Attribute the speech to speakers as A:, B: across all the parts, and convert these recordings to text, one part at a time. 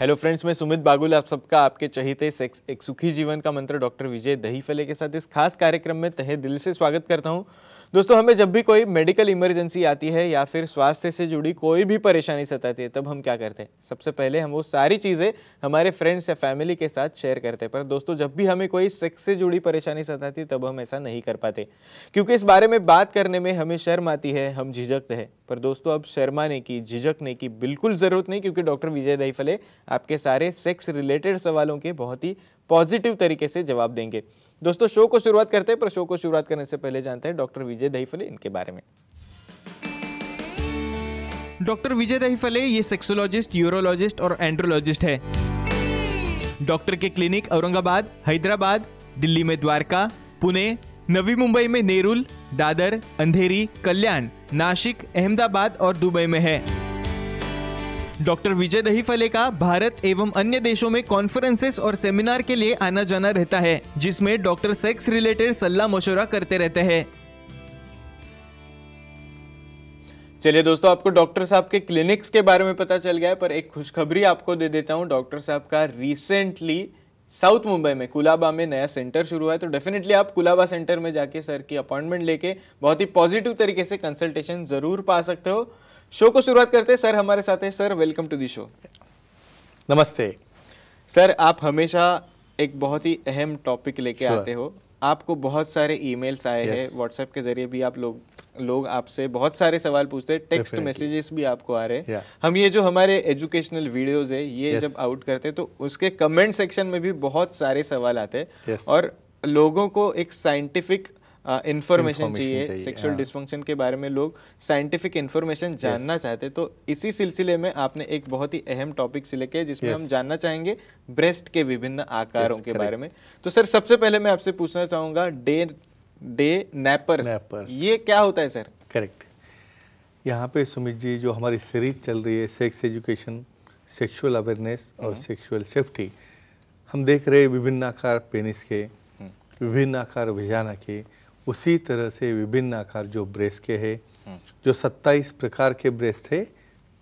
A: Hello friends मैं सुमित बागुल आप सबका आपके सेक्स एक सुखी जीवन का मंत्र डॉक्टर विजय दही फले के साथ इस खास कार्यक्रम में तहे दिल से स्वागत करता हूं दोस्तों हमें जब भी कोई मेडिकल इमरजेंसी आती है या फिर स्वास्थ्य से जुड़ी कोई भी परेशानी सताती है तब हम क्या करते हैं सबसे पहले हम वो सारी चीज़ें हमारे फ्रेंड्स या फैमिली के साथ शेयर करते हैं पर दोस्तों जब भी हमें कोई सेक्स से जुड़ी परेशानी सताती है तब हम ऐसा नहीं कर पाते क्योंकि इस बारे में बात करने में हमें शर्म आती है हम झिझकते हैं पर दोस्तों अब शर्माने की झिझकने की बिल्कुल ज़रूरत नहीं क्योंकि डॉक्टर विजय दहीफले आपके सारे सेक्स रिलेटेड सवालों के बहुत ही पॉजिटिव तरीके से जवाब देंगे दोस्तों शो को शुरुआत करते हैं पर शो को शुरुआत करने से पहले जानते हैं डॉक्टर विजय दहीफले इनके बारे में डॉक्टर विजय दहीफले ये सेक्सोलॉजिस्ट यूरोलॉजिस्ट और एंड्रोलॉजिस्ट है डॉक्टर के क्लिनिक औरंगाबाद हैदराबाद दिल्ली में द्वारका पुणे नवी मुंबई में नेरुल दादर अंधेरी कल्याण नासिक अहमदाबाद और दुबई में है डॉक्टर विजय दही फले का भारत एवं अन्य देशों में कॉन्फ्रेंसेस और सेमिनार के लिए आना जाना रहता है जिसमें डॉक्टर सेक्स रिलेटेड सलाह मशुरा करते रहते हैं चलिए दोस्तों आपको डॉक्टर साहब के क्लिनिक्स के बारे में पता चल गया है पर एक खुशखबरी आपको दे देता हूँ डॉक्टर साहब का रिसेंटली साउथ मुंबई में कुलाबा में नया सेंटर शुरू हुआ है तो डेफिनेटली आप कुलाबा सेंटर में जाके सर की अपॉइंटमेंट लेके बहुत ही पॉजिटिव तरीके से कंसल्टेशन जरूर पा सकते हो शो को शुरुआत करते हैं सर हमारे साथ हैं sir welcome to the show नमस्ते सर आप हमेशा एक बहुत ही अहम टॉपिक लेके sure. आते हो आपको बहुत सारे ईमेल्स आए yes. हैं व्हाट्सएप के जरिए भी आप लोग लोग आपसे बहुत सारे सवाल पूछते हैं टेक्स्ट मैसेजेस भी आपको आ रहे हैं yeah. हम ये जो हमारे एजुकेशनल वीडियोस है ये yes. जब आउट करते हैं तो उसके कमेंट सेक्शन में भी बहुत सारे सवाल आते हैं yes. और लोगों को एक साइंटिफिक इन्फॉर्मेशन चाहिए सेक्सुअल डिसफंक्शन हाँ। के बारे में लोग साइंटिफिक इन्फॉर्मेशन जानना चाहते तो इसी सिलसिले में आपने एक बहुत ही अहम टॉपिक सिलेक्ट किया जिसमें हम जानना चाहेंगे ब्रेस्ट के विभिन्न आकारों के बारे में तो सर सबसे पहले मैं आपसे पूछना चाहूंगा डे डे नैपर्स ये क्या होता है सर
B: करेक्ट यहाँ पे सुमित जी जो हमारी सीरीज चल रही है सेक्स एजुकेशन सेक्सुअल अवेयरनेस और सेक्सुअल हम्म। सेफ्टी हम देख रहे विभिन्न आकार पेनिस के हम्म। विभिन्न आकार विजाना के उसी तरह से विभिन्न आकार जो ब्रेस्ट के है जो 27 प्रकार के ब्रेस्ट है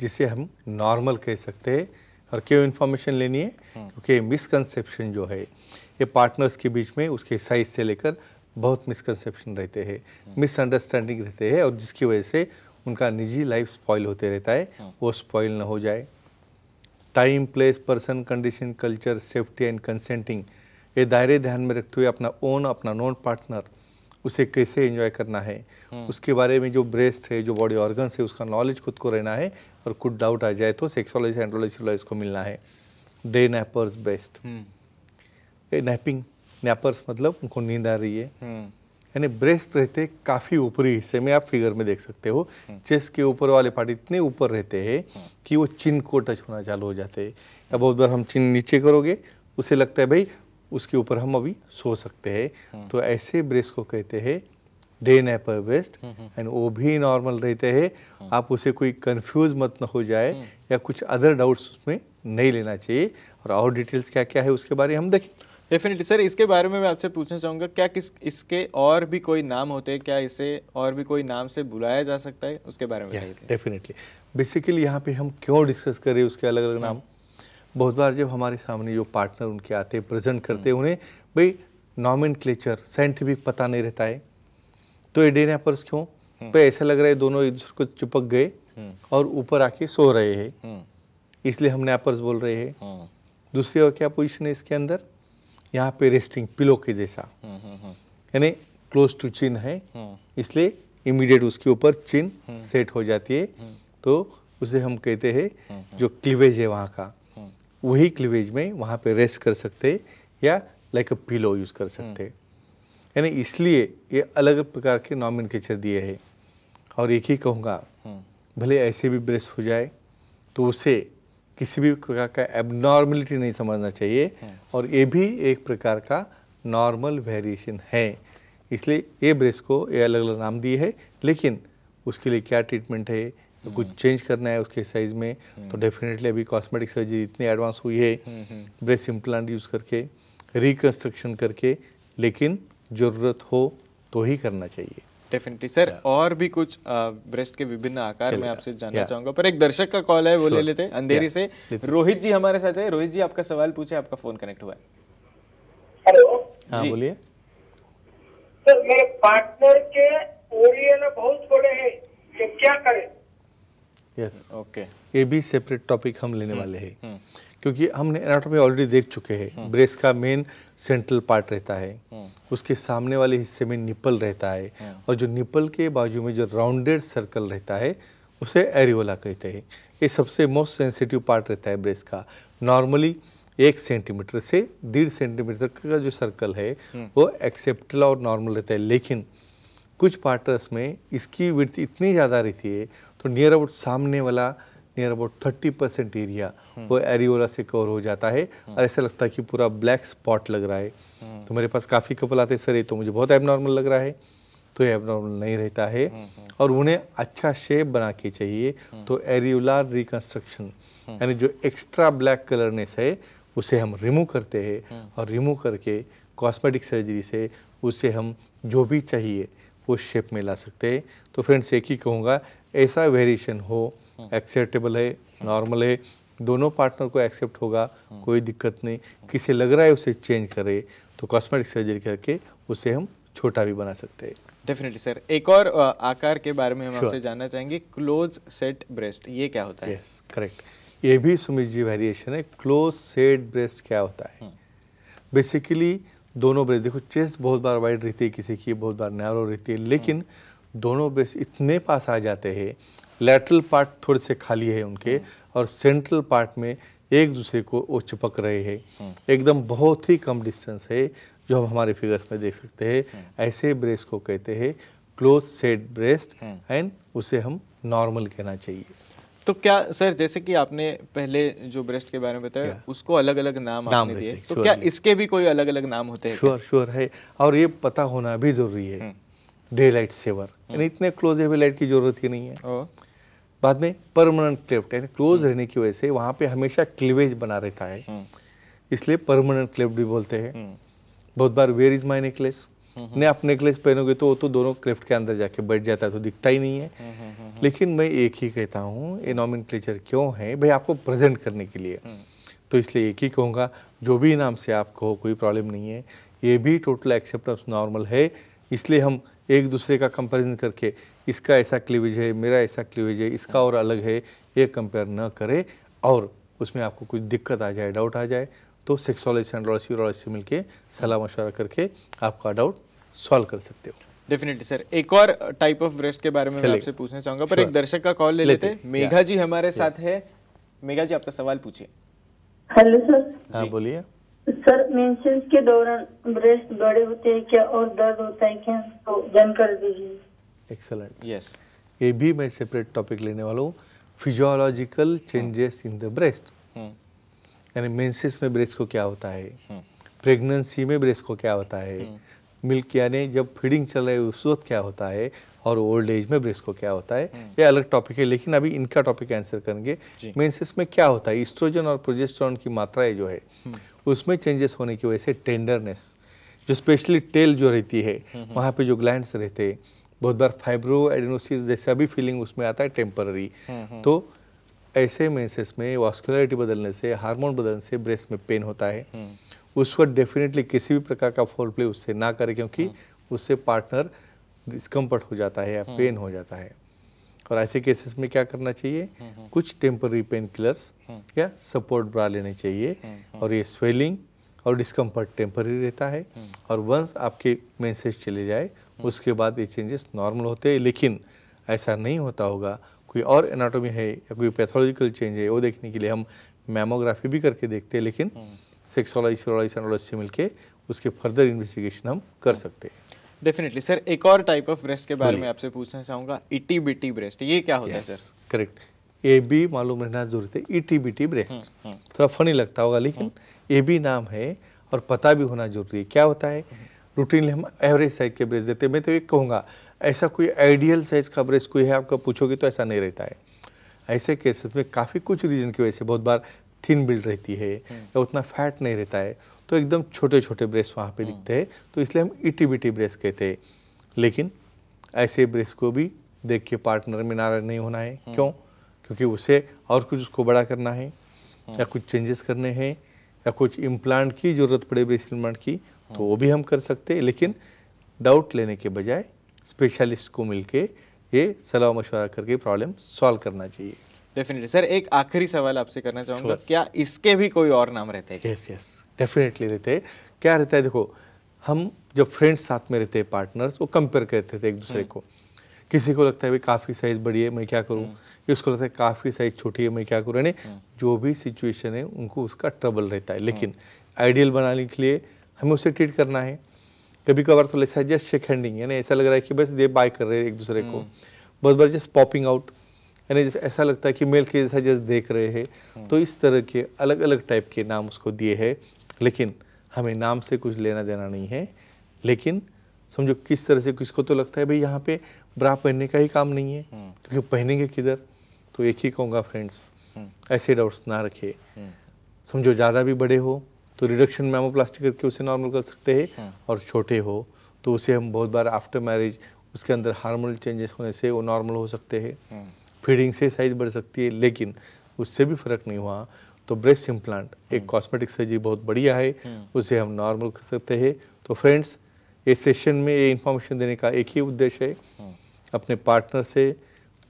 B: जिसे हम नॉर्मल कह सकते हैं और क्यों इन्फॉर्मेशन लेनी है क्योंकि मिसकंसेप्शन जो है ये पार्टनर्स के बीच में उसके साइज से लेकर बहुत मिसकंसेप्शन रहते हैं मिसअंडरस्टैंडिंग रहते हैं और जिसकी वजह से उनका निजी लाइफ स्पॉइल होते रहता है वो स्पॉइल ना हो जाए time place person condition culture safety and consenting ये दायरे ध्यान में रखते हुए अपना ओन अपना नॉन पार्टनर उसे कैसे एंजॉय करना है हम्म। उसके बारे में जो ब्रेस्ट है जो बॉडी ऑर्गन्स है उसका नॉलेज खुद को रहना है और कुछ डाउट आ जाए तो सेक्सोलॉजी एंड्रोलॉजी को मिलना है दे नैपर्स बेस्ट नैपिंग नैपर्स मतलब उनको नींद आ रही है हम्म। यानी ब्रेस्ट रहते काफ़ी ऊपरी हिस्से में आप फिगर में देख सकते हो चेस्ट हम्म। के ऊपर वाले पार्ट इतने ऊपर रहते हैं कि वो चिन को टच होना चालू हो जाते हैं या बहुत बार हम चिन नीचे करोगे उसे लगता है भाई उसके ऊपर हम अभी सो सकते हैं हम्म। तो ऐसे ब्रेस को कहते हैं डे नैपर वेस्ट एंड हम्म, हम्म। वो भी नॉर्मल रहते हैं आप उसे कोई कंफ्यूज मत ना हो जाए या कुछ अदर डाउट्स उसमें नहीं लेना चाहिए और और डिटेल्स क्या क्या है उसके बारे में हम देखें डेफिनेटली
A: सर इसके बारे में मैं आपसे पूछना चाहूँगा क्या किस इसके और भी कोई नाम होते हैं क्या इसे और भी कोई नाम से बुलाया जा सकता है उसके बारे
B: में डेफिनेटली बेसिकली यहाँ पे हम क्यों डिस्कस कर रहे हैं उसके अलग अलग नाम बहुत बार जब हमारे सामने जो पार्टनर उनके आते प्रेजेंट करते हम्म। उन्हें भाई नॉमिन क्लेचर साइंटिफिक पता नहीं रहता है तो ये डेनापर्स क्यों हम्म। भाई ऐसा लग रहा है दोनों एक दूसरे को चिपक गए हम्म। और ऊपर आके सो रहे हैं इसलिए हम नैपर्स बोल रहे हैं दूसरी और क्या पोजिशन है इसके अंदर यहाँ पे रेस्टिंग पिलो के जैसा यानी क्लोज टू चिन है इसलिए इमीडिएट उसके ऊपर चिन सेट हो जाती है तो उसे हम कहते हैं जो क्लिवेज है वहाँ का वही क्लीवेज में वहाँ पे रेस्ट कर सकते या लाइक अ पिलो यूज़ कर सकते हम्म। यानी इसलिए ये अलग प्रकार के नॉमिन केचर दिए है और एक ही कहूँगा हम्म। भले ऐसे भी ब्रेस्ट हो जाए तो उसे किसी भी प्रकार का एबनॉर्मलिटी नहीं समझना चाहिए हम्म। और ये भी एक प्रकार का नॉर्मल वेरिएशन है इसलिए ये ब्रेस को ये अलग अलग नाम दिए है लेकिन उसके लिए क्या ट्रीटमेंट है तो कुछ चेंज करना है उसके साइज में तो डेफिनेटली अभी कॉस्मेटिक सर्जरी इतनी एडवांस हुई है ब्रेस्ट इम्प्लांट यूज़ करके रिकंस्ट्रक्शन करके लेकिन ज़रूरत हो तो ही करना चाहिए
A: डेफिनेटली सर और भी कुछ ब्रेस्ट uh, के विभिन्न आकार में आपसे जानना चाहूंगा पर एक दर्शक का कॉल है वो ले लेते हैं अंधेरी से तो- रोहित जी हमारे साथ है रोहित जी आपका सवाल पूछे आपका फोन कनेक्ट हुआ है हेलो हाँ बोलिए
B: सर मेरे पार्टनर के ओरियल बहुत छोड़े हैं ये तो क्या करें यस ओके ये भी सेपरेट टॉपिक हम लेने हम्म, वाले हैं हम्म। क्योंकि हमने एनाटॉमी ऑलरेडी देख चुके हैं ब्रेस हम्म। का मेन सेंट्रल पार्ट रहता है उसके सामने वाले हिस्से में निपल रहता है और जो निपल के बाजू में जो राउंडेड सर्कल रहता है उसे एरियोला कहते हैं ये सबसे मोस्ट सेंसिटिव पार्ट रहता है ब्रेस का नॉर्मली एक सेंटीमीटर से डेढ़ सेंटीमीटर का जो सर्कल है वो एक्सेप्टेबल और नॉर्मल रहता है लेकिन कुछ पार्टर्स में इसकी वृत्ति इतनी ज़्यादा रहती है तो नियर अबाउट सामने वाला near about thirty percent area वो एरियोला से कवर हो जाता है हम्म। और ऐसा लगता है कि पूरा ब्लैक स्पॉट लग रहा है हम्म। तो मेरे पास काफ़ी कपल आते सर ये तो मुझे बहुत एबनॉर्मल लग रहा है तो ये एबनॉर्मल नहीं रहता है हम्म, और उन्हें अच्छा शेप बना के चाहिए तो एरियोला रिकन्स्ट्रक्शन यानी जो एक्स्ट्रा ब्लैक कलरनेस है उसे हम रिमूव करते हैं और रिमूव करके कॉस्मेटिक सर्जरी से उसे हम जो भी चाहिए उस शेप में ला सकते हैं तो फ्रेंड्स एक ही कहूँगा ऐसा वेरिएशन हो एक्सेप्टेबल हम्म। है नॉर्मल है दोनों पार्टनर को एक्सेप्ट होगा हम्म। कोई दिक्कत नहीं किसे लग रहा है उसे चेंज करे तो कॉस्मेटिक सर्जरी करके उसे हम छोटा भी बना सकते हैं
A: डेफिनेटली सर एक और आकार के बारे में हम sure. आपसे जानना चाहेंगे क्लोज सेट ब्रेस्ट ये क्या होता है यस
B: करेक्ट ये भी सुमित जी वेरिएशन है क्लोज सेट ब्रेस्ट क्या होता है बेसिकली हम्म। hmm. दोनों ब्रेस देखो चेस्ट बहुत बार वाइड रहती है किसी की बहुत बार नैरो रहती है लेकिन दोनों ब्रेस इतने पास आ जाते हैं लेटरल पार्ट थोड़े से खाली है उनके हम्म। और सेंट्रल पार्ट में एक दूसरे को वो चिपक रहे हैं हम्म। एकदम बहुत ही कम डिस्टेंस है जो हम हमारे फिगर्स में देख सकते हैं हम्म। ऐसे ब्रेस को कहते हैं क्लोज सेट ब्रेस्ट एंड उसे हम नॉर्मल कहना चाहिए
A: तो क्या सर जैसे कि आपने पहले जो ब्रेस्ट के बारे में बताया उसको अलग अलग नाम, नाम आपने दिए तो क्या इसके भी कोई अलग अलग नाम
B: होते हैं श्योर श्योर है और ये पता होना भी जरूरी है डे लाइट सेवर यानी इतने क्लोज हेवी लाइट की जरूरत ही नहीं है बाद में परमानेंट क्लेफ्ट यानी क्लोज हम्म। रहने की वजह से वहाँ पे हमेशा क्लिवेज बना रहता है हम्म। इसलिए परमानेंट क्लेफ्ट भी बोलते हैं हम्म। बहुत बार वेयर इज माई नेकलेस ने आप नेकलेस पहनोगे तो वो तो दोनों क्लिफ्ट के अंदर जाके बैठ जाता है तो दिखता ही नहीं है लेकिन मैं एक ही कहता हूँ ये नॉमिन क्यों है भाई आपको प्रेजेंट करने के लिए तो इसलिए एक ही कहूँगा जो भी नाम से आप कहो कोई प्रॉब्लम नहीं है ये भी टोटल एक्सेप्टेंस नॉर्मल है इसलिए हम एक दूसरे का कंपेरिजन करके इसका ऐसा क्लीवेज है मेरा ऐसा क्लीवेज है इसका और अलग है ये कंपेयर न करें और उसमें आपको कुछ दिक्कत आ जाए डाउट आ जाए तो सेक्सोलॉजी एंड लॉसी मिलकर सलाह मशवरा करके आपका डाउट सॉल्व कर सकते हो डेफिनेटली सर एक और टाइप ऑफ
A: ब्रेस्ट के बारे में मैं आपसे पूछना चाहूंगा पर एक दर्शक का कॉल ले लेते हैं मेघा जी हमारे साथ है मेघा जी आपका सवाल पूछिए हेलो सर हाँ बोलिए
B: सर मेंसेस के दौरान ब्रेस्ट बड़े होते हैं क्या और दर्द होता है क्या तो जानकारी दीजिए एक्सलेंट यस ये भी मैं सेपरेट टॉपिक लेने वाला हूँ physiological changes in the breast यानी मेंसेस में ब्रेस्ट को क्या होता है प्रेगनेंसी हम्म। में ब्रेस्ट को क्या होता है हम्म। मिल्क यानी जब फीडिंग चल रही है उस वक्त क्या होता है और ओल्ड एज में ब्रेस्ट को क्या होता है हम्म। ये अलग टॉपिक है लेकिन अभी इनका टॉपिक आंसर करेंगे मेंसेस में क्या होता है इस्ट्रोजन और प्रोजेस्ट्रॉन की मात्राएं जो है हम्म। उसमें चेंजेस होने की वजह से टेंडरनेस जो स्पेशली टेल जो रहती है हम्म, वहाँ पे जो ग्लैंड्स रहते हैं बहुत बार फाइब्रो एडिनोसिस जैसा भी फीलिंग उसमें आता है टेम्पररी तो ऐसे मेंसेस में वास्कुलरिटी बदलने से हार्मोन बदलने से ब्रेस्ट में पेन होता है उस वक्त डेफिनेटली किसी भी प्रकार का फोर प्ले उससे ना करें क्योंकि हाँ। उससे पार्टनर डिस्कम्फर्ट हो जाता है या पेन हाँ। हो जाता है और ऐसे केसेस में क्या करना चाहिए हाँ, कुछ टेम्पररी पेन किलर्स या सपोर्ट ब्रा लेने चाहिए और ये स्वेलिंग और डिस्कम्फर्ट टेम्पररी रहता है और वंस आपके मैसेज चले जाए उसके बाद ये चेंजेस नॉर्मल होते हैं लेकिन ऐसा नहीं होता होगा कोई और एनाटॉमी है या कोई पैथोलॉजिकल चेंज है वो देखने के लिए हम मेमोग्राफी भी करके देखते हैं लेकिन सेक्सुअलाइज एनालॉजिस्ट से मिलके उसके फर्दर इन्वेस्टिगेशन हम कर सकते हैं
A: डेफिनेटली सर एक और टाइप ऑफ ब्रेस्ट के बारे में आपसे पूछना चाहूँगा इटी बिटी ब्रेस्ट ये क्या होता yes, है सर
B: करेक्ट ए बी मालूम रहना जरूरत है इटी बिटी ब्रेस्ट हम्म, हम्म। थोड़ा फनी लगता होगा लेकिन ए हम्म। बी नाम है और पता भी होना जरूरी है क्या होता है रूटीनली हम एवरेज साइज के ब्रेस्ट देते हैं मैं तो ये कहूँगा ऐसा कोई आइडियल साइज का ब्रेस्ट कोई है आपका पूछोगे तो ऐसा नहीं रहता है ऐसे केसेस में काफ़ी कुछ रीज़न की वजह से बहुत बार थिन बिल्ड रहती है या उतना फैट नहीं रहता है तो एकदम छोटे छोटे ब्रेस वहाँ पे दिखते हैं तो इसलिए हम इटी बिटी ब्रेस कहते हैं लेकिन ऐसे ब्रेस को भी देख के पार्टनर में नाराज नहीं होना है क्यों क्योंकि उसे और कुछ उसको बड़ा करना है या कुछ चेंजेस करने हैं या कुछ इम्प्लांट की ज़रूरत पड़े ब्रेस इम्प्लांट की तो वो भी हम कर सकते हैं लेकिन डाउट लेने के बजाय स्पेशलिस्ट को मिलके ये सलाह मशवरा करके प्रॉब्लम सॉल्व करना चाहिए
A: डेफिनेटली सर एक आखिरी सवाल आपसे करना चाहूँगा sure. क्या इसके भी कोई और नाम रहते हैं यस यस
B: डेफिनेटली रहते हैं क्या रहता है देखो हम जब फ्रेंड्स साथ में रहते हैं पार्टनर्स वो कंपेयर करते थे एक दूसरे हम्म। को किसी को लगता है भाई काफ़ी साइज़ बड़ी है मैं क्या करूँ हम्म। उसको लगता है काफ़ी साइज़ छोटी है मैं क्या करूँ यानी हम्म। जो भी सिचुएशन है उनको उसका ट्रबल रहता है लेकिन आइडियल बनाने के लिए हमें उसे ट्रीट करना है कभी कभार तो ऐसा जस्ट शेक हैंडिंग यानी ऐसा लग रहा है कि बस ये बाय कर रहे हैं एक दूसरे को बहुत बार जस्ट पॉपिंग आउट यानी जैसे ऐसा लगता है कि मेल के जैसा जैसे देख रहे हैं हम्म। तो इस तरह के अलग अलग टाइप के नाम उसको दिए हैं लेकिन हमें नाम से कुछ लेना देना नहीं है लेकिन समझो किस तरह से किसको तो लगता है भाई यहाँ पे ब्रा पहनने का ही काम नहीं है हम्म। क्योंकि पहनेंगे किधर तो एक ही कहूँगा फ्रेंड्स हम्म। ऐसे डाउट्स ना रखे समझो ज़्यादा भी बड़े हो तो रिडक्शन प्लास्टिक करके उसे नॉर्मल कर सकते हैं और छोटे हो तो उसे हम बहुत बार आफ्टर मैरिज उसके अंदर हार्मोनल चेंजेस होने से वो नॉर्मल हो सकते हैं फीडिंग से साइज बढ़ सकती है लेकिन उससे भी फर्क नहीं हुआ तो ब्रेस्ट इम्प्लांट एक हम्म। कॉस्मेटिक सर्जरी बहुत बढ़िया है हम्म। उसे हम नॉर्मल कर सकते हैं तो फ्रेंड्स ये सेशन में ये इन्फॉर्मेशन देने का एक ही उद्देश्य है हम्म। अपने पार्टनर से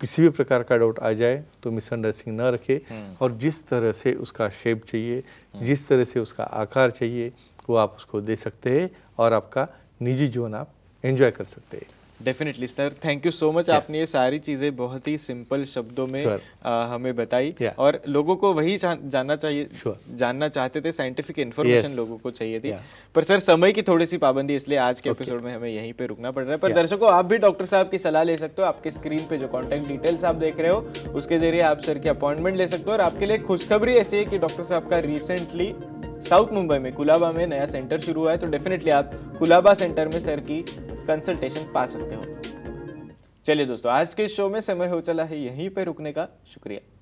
B: किसी भी प्रकार का डाउट आ जाए तो मिसअंडरस्टैंडिंग ना रखे और जिस तरह से उसका शेप चाहिए जिस तरह से उसका आकार चाहिए वो आप उसको दे सकते हैं और आपका निजी जीवन आप एंजॉय कर सकते हैं
A: definitely sir thank you so much आपने ये सारी चीज़ें बहुत ही सिंपल शब्दों में sure. आ, हमें बताई yeah. और लोगों को वही जा, जानना चाहिए sure. जानना चाहते थे साइंटिफिक इन्फॉर्मेशन yes. लोगों को चाहिए थी yeah. पर सर समय की थोड़ी सी पाबंदी इसलिए आज के okay. एपिसोड में हमें यहीं पे रुकना पड़ रहा है पर yeah. दर्शकों आप भी डॉक्टर साहब की सलाह ले सकते हो आपके स्क्रीन पे जो कॉन्टैक्ट डिटेल्स आप देख रहे हो उसके जरिए आप सर की अपॉइंटमेंट ले सकते हो और आपके लिए खुशखबरी ऐसी है कि डॉक्टर साहब का रिसेंटली साउथ मुंबई में कुलाबा में नया सेंटर शुरू हुआ है तो डेफिनेटली आप कुलाबा सेंटर में सर की कंसल्टेशन पा सकते हो चलिए दोस्तों आज के शो में समय हो चला है यहीं पर रुकने का शुक्रिया